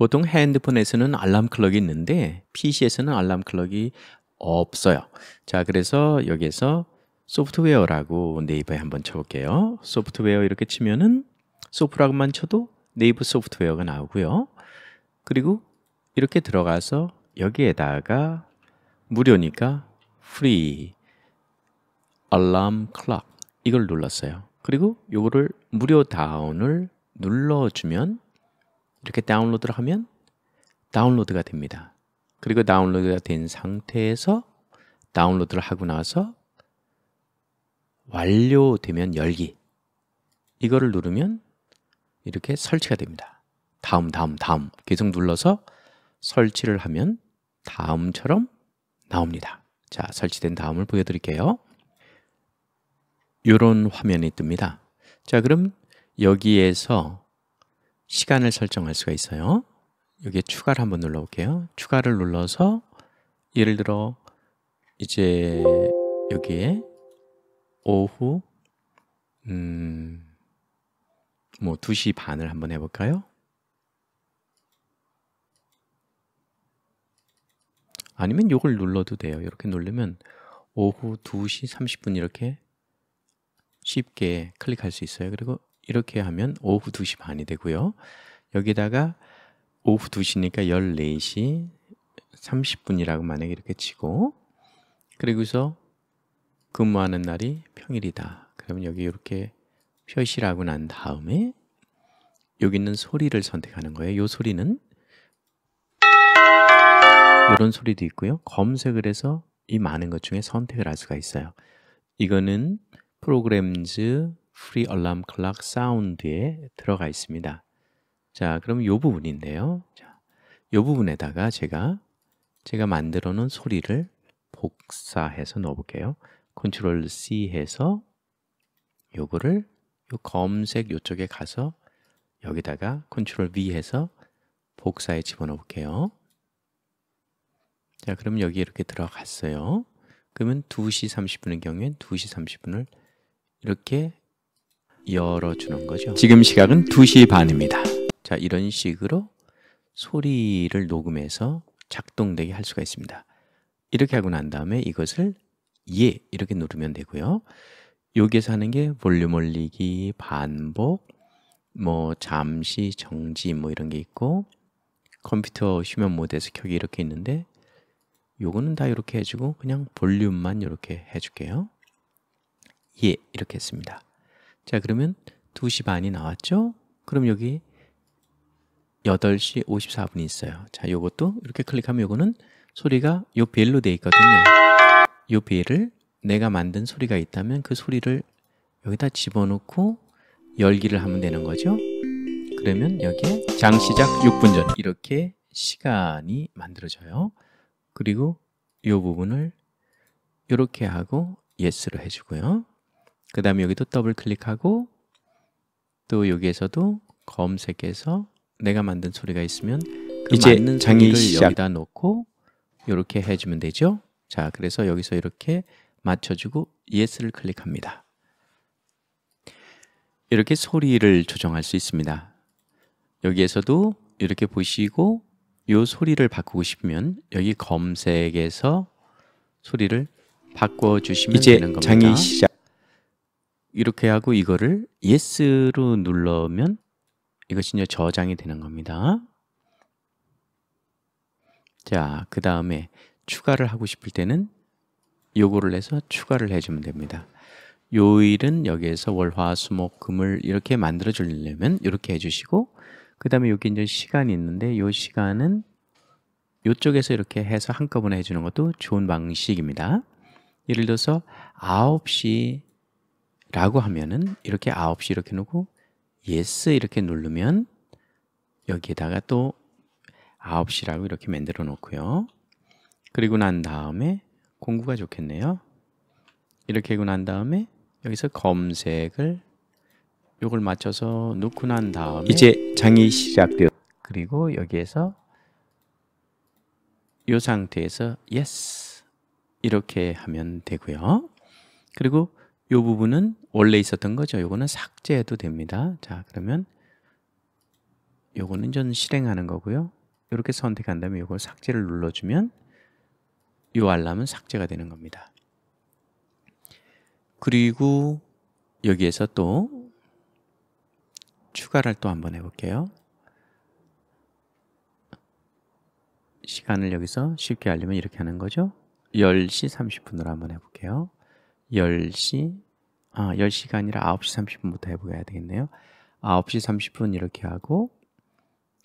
보통 핸드폰에서는 알람 클럭이 있는데 PC에서는 알람 클럭이 없어요. 자, 그래서 여기에서 소프트웨어라고 네이버에 한번 쳐볼게요. 소프트웨어 이렇게 치면은 소프라고만 쳐도 네이버 소프트웨어가 나오고요. 그리고 이렇게 들어가서 여기에다가 무료니까 free alarm clock 이걸 눌렀어요. 그리고 이거를 무료 다운을 눌러주면 이렇게 다운로드를 하면 다운로드가 됩니다. 그리고 다운로드가 된 상태에서 다운로드를 하고 나서 완료되면 열기 이거를 누르면 이렇게 설치가 됩니다. 다음, 다음, 다음 계속 눌러서 설치를 하면 다음처럼 나옵니다. 자, 설치된 다음을 보여드릴게요. 이런 화면이 뜹니다. 자, 그럼 여기에서 시간을 설정할 수가 있어요. 여기에 추가를 한번 눌러볼게요. 추가를 눌러서 예를 들어 이제 여기에 오후 음뭐 2시 반을 한번 해볼까요? 아니면 이걸 눌러도 돼요. 이렇게 누르면 오후 2시 30분 이렇게 쉽게 클릭할 수 있어요. 그리고 이렇게 하면 오후 2시 반이 되고요. 여기다가 오후 2시니까 14시 30분이라고 만약에 이렇게 치고 그리고서 근무하는 날이 평일이다. 그러면 여기 이렇게 표시를하고난 다음에 여기 있는 소리를 선택하는 거예요. 이 소리는 이런 소리도 있고요. 검색을 해서 이 많은 것 중에 선택을 할 수가 있어요. 이거는 프로그램즈 free alarm clock sound에 들어가 있습니다. 자, 그럼 이 부분인데요. 자, 이 부분에다가 제가 제가 만들어 놓은 소리를 복사해서 넣어볼게요. 컨트롤 C 해서 요거를 요 검색 요쪽에 가서 여기다가 컨트롤 V 해서 복사에 집어넣어 볼게요. 자, 그럼 여기 이렇게 들어갔어요. 그러면 2시 30분의 경우엔 2시 30분을 이렇게 열어주는 거죠. 지금 시각은 2시 반입니다. 자, 이런 식으로 소리를 녹음해서 작동되게 할 수가 있습니다. 이렇게 하고 난 다음에 이것을 예 이렇게 누르면 되고요. 여기에서 하는 게 볼륨 올리기, 반복, 뭐 잠시 정지 뭐 이런 게 있고 컴퓨터 휴면 모드에서 켜기 이렇게 있는데 요거는 다 이렇게 해주고 그냥 볼륨만 이렇게 해줄게요. 예 이렇게 했습니다. 자, 그러면 2시 반이 나왔죠? 그럼 여기 8시 54분이 있어요. 자, 요것도 이렇게 클릭하면 요거는 소리가 요 벨로 되어 있거든요. 요 벨을 내가 만든 소리가 있다면 그 소리를 여기다 집어넣고 열기를 하면 되는 거죠. 그러면 여기에 장 시작 6분 전 이렇게 시간이 만들어져요. 그리고 요 부분을 이렇게 하고 예스로 해주고요. 그 다음에 여기 도 더블 클릭하고 또 여기에서도 검색해서 내가 만든 소리가 있으면 그 이제 맞는 장이 시작. 여기다 놓고 이렇게 해주면 되죠. 자, 그래서 여기서 이렇게 맞춰주고 yes를 클릭합니다. 이렇게 소리를 조정할 수 있습니다. 여기에서도 이렇게 보시고 이 소리를 바꾸고 싶으면 여기 검색에서 소리를 바꿔주시면 되는 겁니다. 장이 시작. 이렇게 하고 이거를 yes로 눌러면 이것이 이제 저장이 되는 겁니다. 자, 그 다음에 추가를 하고 싶을 때는 요거를 해서 추가를 해주면 됩니다. 요일은 여기에서 월, 화, 수, 목, 금을 이렇게 만들어 주려면 이렇게 해주시고 그 다음에 여기 이제 시간이 있는데 요 시간은 요쪽에서 이렇게 해서 한꺼번에 해주는 것도 좋은 방식입니다. 예를 들어서 9시 라고 하면은 이렇게 9시 이렇게 놓고 yes 이렇게 누르면 여기에다가 또 9시라고 이렇게 만들어 놓고요. 그리고 난 다음에 공구가 좋겠네요. 이렇게 하고 난 다음에 여기서 검색을 요걸 맞춰서 놓고 난 다음에 이제 장이 시작되어 그리고 여기에서 요 상태에서 yes 이렇게 하면 되고요. 그리고 이 부분은 원래 있었던 거죠. 이거는 삭제해도 됩니다. 자, 그러면 이거는 저는 실행하는 거고요. 이렇게 선택한 다음에 요걸 삭제를 눌러주면 이 알람은 삭제가 되는 겁니다. 그리고 여기에서 또 추가를 또 한번 해볼게요. 시간을 여기서 쉽게 알려면 이렇게 하는 거죠. 10시 30분으로 한번 해볼게요. 10시, 아, 10시가 아니라 9시 30분부터 해보야 되겠네요. 9시 30분 이렇게 하고,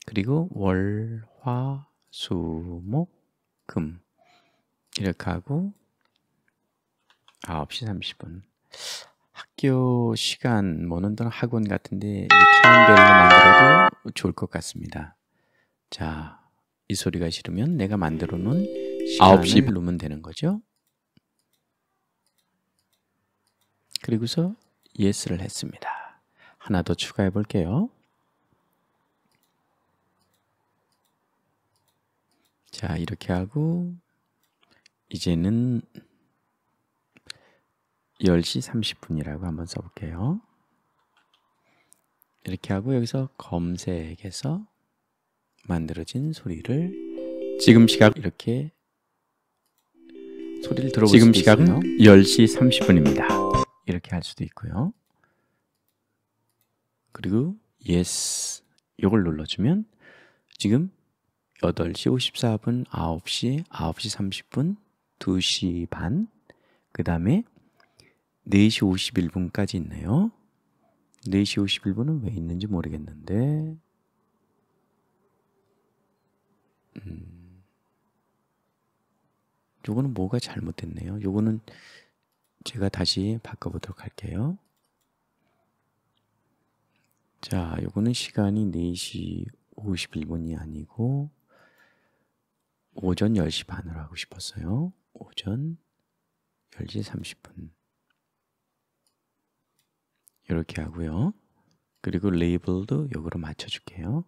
그리고 월, 화, 수, 목, 금. 이렇게 하고, 9시 30분. 학교 시간, 뭐는 등 학원 같은데, 시원별로 만들어도 좋을 것 같습니다. 자, 이 소리가 싫으면 내가 만들어 놓은 시간을 누르면 되는 거죠. 그리고서 yes를 했습니다. 하나 더 추가해 볼게요. 자, 이렇게 하고 이제는 10시 30분이라고 한번 써볼게요. 이렇게 하고 여기서 검색에서 만들어진 소리를 지금 시각 이렇게 소리를 들어볼 지금 시각은 10시 30분입니다. 이렇게 할 수도 있고요. 그리고 yes 이걸 눌러주면 지금 8시 54분, 9시, 9시 30분, 2시 반, 그 다음에 4시 51분까지 있네요. 4시 51분은 왜 있는지 모르겠는데 음, 요거는 뭐가 잘못됐네요. 요거는 제가 다시 바꿔보도록 할게요. 자, 요거는 시간이 4시 51분이 아니고 오전 10시 반으로 하고 싶었어요. 오전 10시 30분. 이렇게 하고요. 그리고 레이블도 요거로 맞춰줄게요.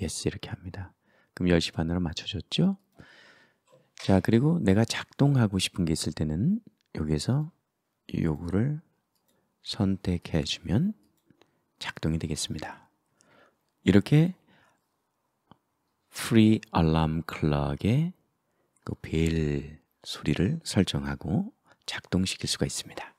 yes 이렇게 합니다. 그럼 10시 반으로 맞춰줬죠? 자, 그리고 내가 작동하고 싶은 게 있을 때는 여기에서 요구를 선택해 주면 작동이 되겠습니다. 이렇게 Free Alarm Clock의 그벨 소리를 설정하고 작동시킬 수가 있습니다.